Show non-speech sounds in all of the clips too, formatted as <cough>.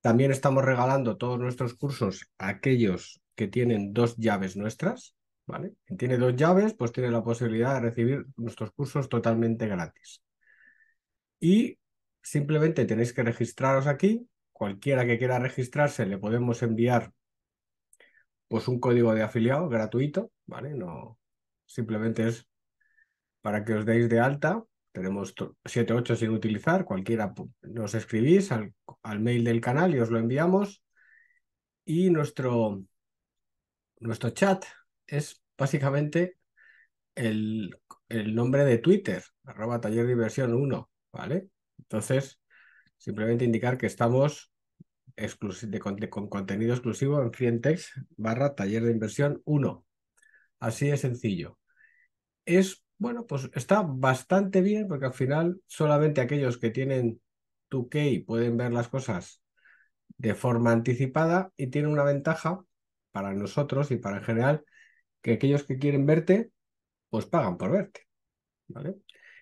también estamos regalando todos nuestros cursos a aquellos que tienen dos llaves nuestras, ¿vale? Quien tiene dos llaves, pues tiene la posibilidad de recibir nuestros cursos totalmente gratis. Y simplemente tenéis que registraros aquí. Cualquiera que quiera registrarse le podemos enviar pues un código de afiliado gratuito, ¿vale? No, simplemente es para que os deis de alta. Tenemos 7, ocho sin utilizar, cualquiera nos escribís al al mail del canal y os lo enviamos. Y nuestro, nuestro chat es básicamente el, nombre de Twitter, arroba taller inversión 1, ¿vale? Entonces, simplemente indicar que estamos con contenido exclusivo en Frientex barra taller de inversión 1. Así de sencillo. Es, bueno, pues está bastante bien porque al final solamente aquellos que tienen 2K pueden ver las cosas de forma anticipada y tiene una ventaja para nosotros y para en general que aquellos que quieren verte, pues pagan por verte. ¿vale?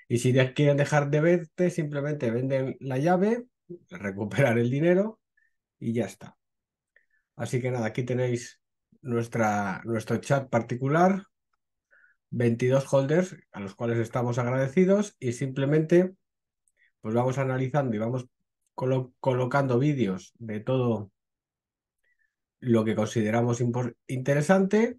Y si quieren dejar de verte, simplemente venden la llave, <laughs> recuperar el dinero y ya está. Así que nada, aquí tenéis nuestra, nuestro chat particular, 22 holders a los cuales estamos agradecidos y simplemente pues vamos analizando y vamos colocando vídeos de todo lo que consideramos interesante,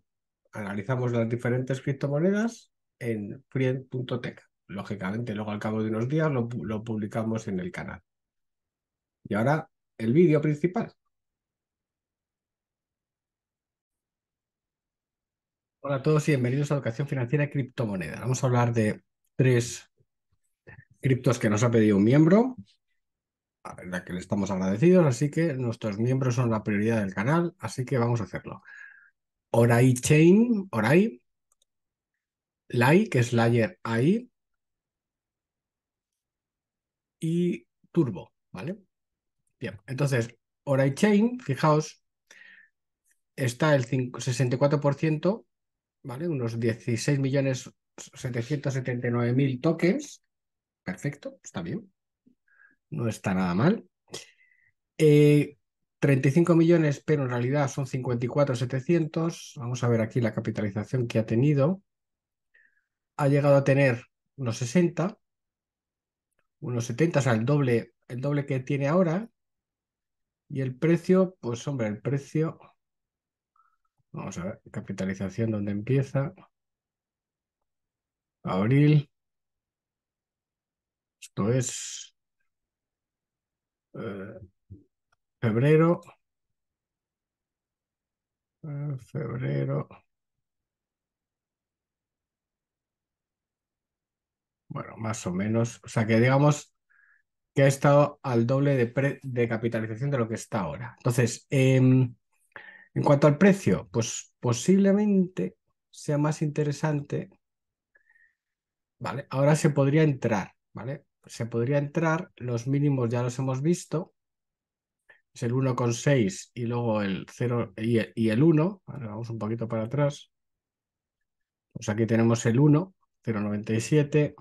analizamos las diferentes criptomonedas en Friend.tech. Lógicamente, luego al cabo de unos días lo, publicamos en el canal. Y ahora el vídeo principal. Hola a todos y bienvenidos a Educación Financiera y Criptomoneda. Vamos a hablar de tres criptos que nos ha pedido un miembro, a la que le estamos agradecidos, así que nuestros miembros son la prioridad del canal, así que vamos a hacerlo. Orai Chain, Orai, Lai, que es Layer AI, y Turbo, ¿vale? Bien, entonces, Orai Chain, fijaos, está el 64%, ¿vale? Unos 16.779.000 millones tokens Perfecto, está bien. No está nada mal. 35 eh, millones, pero en realidad son 54,700. Vamos a ver aquí la capitalización que ha tenido. Ha llegado a tener unos 60, unos 70, o sea, el doble, el doble que tiene ahora. Y el precio, pues hombre, el precio. Vamos a ver, capitalización, donde empieza? Abril. Esto es eh, febrero. Eh, febrero. Bueno, más o menos. O sea que digamos que ha estado al doble de, capitalización de lo que está ahora. Entonces, em, en cuanto al precio, pues posiblemente sea más interesante. Vale, ahora se podría entrar, ¿vale? se podría entrar, los mínimos ya los hemos visto, es el 1,6 y luego el 0 y el 1, vamos un poquito para atrás, pues aquí tenemos el 1, 0,97,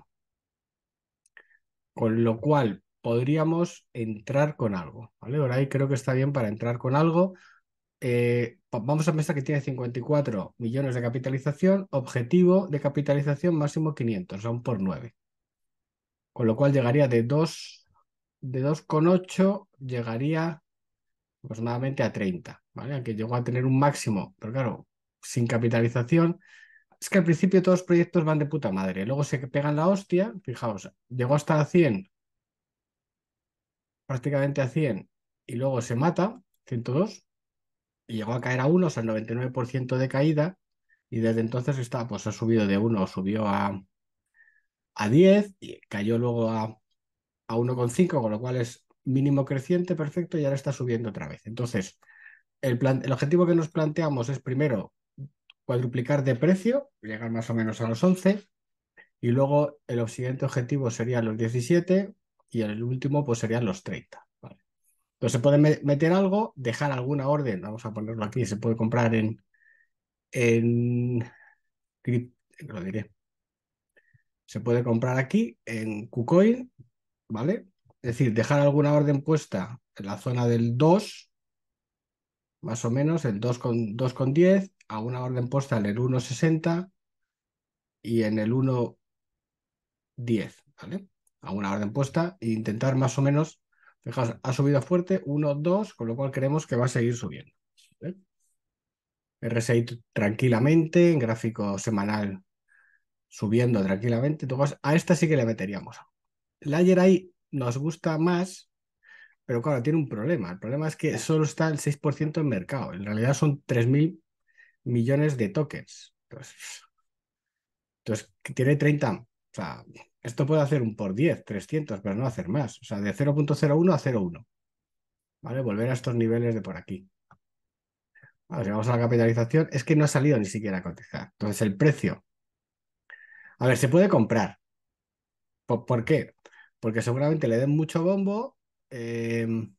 con lo cual podríamos entrar con algo, ¿vale? Ahora ahí creo que está bien para entrar con algo. Eh, vamos a pensar que tiene 54 millones de capitalización, objetivo de capitalización máximo 500, aún por 9. Con lo cual llegaría de 2, de 2,8 llegaría aproximadamente a 30, ¿vale? Aunque llegó a tener un máximo, pero claro, sin capitalización. Es que al principio todos los proyectos van de puta madre, luego se pegan la hostia, fijaos, llegó hasta 100, prácticamente a 100, y luego se mata, 102, y llegó a caer a 1, o sea, el 99% de caída, y desde entonces está, pues ha subido de 1, subió a a 10 y cayó luego a, a 1,5, con lo cual es mínimo creciente, perfecto, y ahora está subiendo otra vez. Entonces, el, objetivo que nos planteamos es primero cuadruplicar de precio, llegar más o menos a los 11, y luego el siguiente objetivo sería los 17 y el último pues serían los 30. Entonces se puede meter algo, dejar alguna orden, vamos a ponerlo aquí, se puede comprar en, en lo diré, se puede comprar aquí en KuCoin, ¿vale? Es decir, dejar alguna orden puesta en la zona del 2, más o menos, el 2,10, a con alguna orden puesta en el 1,60 y en el 1,10, ¿vale? una orden puesta e intentar más o menos, fijaos, ha subido fuerte, 1,2, con lo cual creemos que va a seguir subiendo. RSI tranquilamente, en gráfico semanal subiendo tranquilamente. Entonces, a esta sí que le meteríamos. Layer ahí nos gusta más, pero claro, tiene un problema. El problema es que solo está el 6% en mercado. En realidad son 3.000 millones de tokens. Entonces, tiene 30. O sea, esto puede hacer un por 10, 300, pero no hacer más. O sea, de 0.01 a 0.1. ¿Vale? Volver a estos niveles de por aquí. si vamos a la capitalización, es que no ha salido ni siquiera a cotizar. Entonces, el precio a ver, se puede comprar. ¿Por, qué? Porque seguramente le den mucho bombo, em,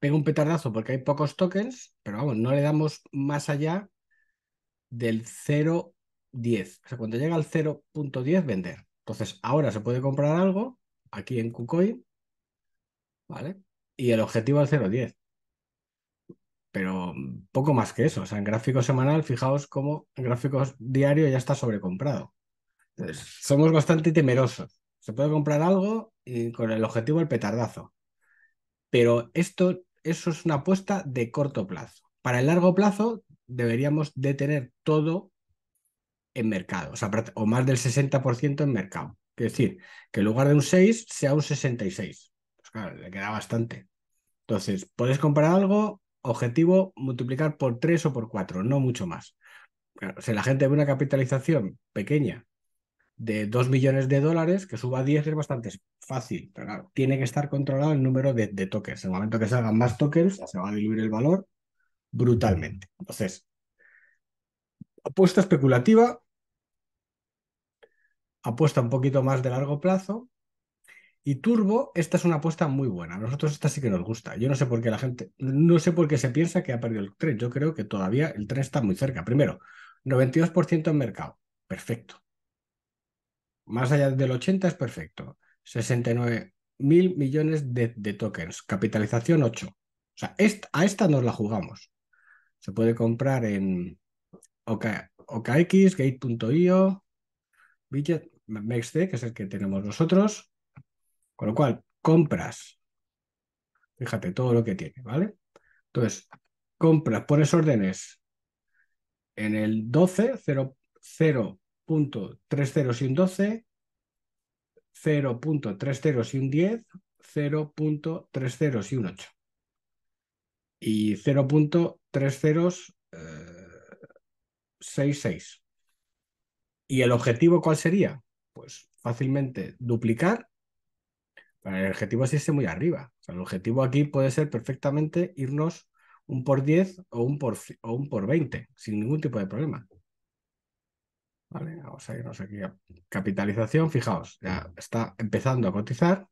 pega un petardazo porque hay pocos tokens, pero vamos, no le damos más allá del 0.10. O sea, cuando llega al 0.10, vender. Entonces, ahora se puede comprar algo aquí en KuCoin, ¿vale? Y el objetivo al 0.10 pero poco más que eso. O sea, en gráfico semanal, fijaos cómo en gráfico diario ya está sobrecomprado. Entonces, somos bastante temerosos. Se puede comprar algo y con el objetivo el petardazo. Pero esto, eso es una apuesta de corto plazo. Para el largo plazo deberíamos de tener todo en mercado, o, sea, o más del 60% en mercado. Es decir, que en lugar de un 6 sea un 66. Pues claro, le queda bastante. Entonces, puedes comprar algo, objetivo multiplicar por 3 o por 4, no mucho más. si la gente ve una capitalización pequeña de 2 millones de dólares, que suba a 10 es bastante fácil, pero claro, tiene que estar controlado el número de, de tokens. En el momento que salgan más tokens, se va a diluir el valor brutalmente. Entonces, apuesta especulativa, apuesta un poquito más de largo plazo, y Turbo, esta es una apuesta muy buena. A nosotros esta sí que nos gusta. Yo no sé por qué la gente, no sé por qué se piensa que ha perdido el tren. Yo creo que todavía el tren está muy cerca. Primero, 92% en mercado. Perfecto. Más allá del 80 es perfecto. 69 mil millones de, tokens. Capitalización 8. O sea, a esta nos la jugamos. Se puede comprar en OKX, Gate.io, Bitget que es el que tenemos nosotros. Con lo cual, compras, fíjate todo lo que tiene, ¿vale? Entonces, compras, pones órdenes en el 12, 0.30 y un 12, 0.30 y un 10, 0.30 y un 8. Y 0.3066. ¿Y el objetivo cuál sería? Pues fácilmente duplicar el objetivo es irse muy arriba. el objetivo aquí puede ser perfectamente irnos un por 10 o un por, o un por 20, sin ningún tipo de problema. Vale, vamos a irnos aquí a capitalización. Fijaos, ya está empezando a cotizar.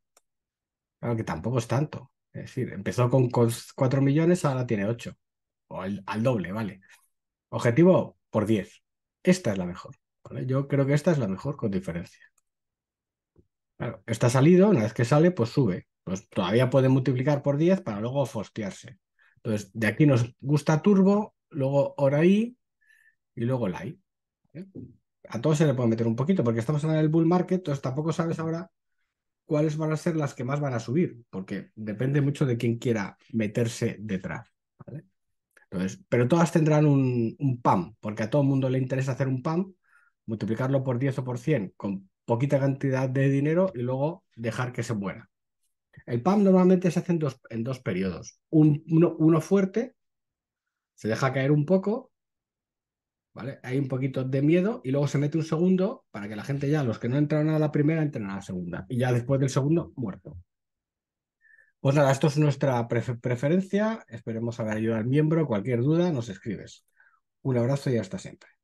aunque que tampoco es tanto. Es decir, empezó con, 4 millones, ahora tiene 8. O al doble, vale. Objetivo por 10. Esta es la mejor. Yo creo que esta es la mejor con diferencia. Claro, está salido, una vez que sale, pues sube. Pues todavía puede multiplicar por 10 para luego fostearse. Entonces, de aquí nos gusta turbo, luego hora I y luego la I. ¿eh? A todos se le puede meter un poquito, porque estamos en el bull market, entonces tampoco sabes ahora cuáles van a ser las que más van a subir, porque depende mucho de quién quiera meterse detrás. ¿vale? Entonces, pero todas tendrán un, un, PAM, porque a todo el mundo le interesa hacer un PAM, multiplicarlo por 10 o por 100 con poquita cantidad de dinero y luego dejar que se muera. El PAM normalmente se hace en dos, periodos. uno, fuerte, se deja caer un poco, ¿vale? Hay un poquito de miedo y luego se mete un segundo para que la gente ya, los que no entraron a la primera, entren a la segunda. Y ya después del segundo, muerto. Pues nada, esto es nuestra preferencia. Esperemos haber ayudado al miembro. Cualquier duda, nos escribes. Un abrazo y hasta siempre.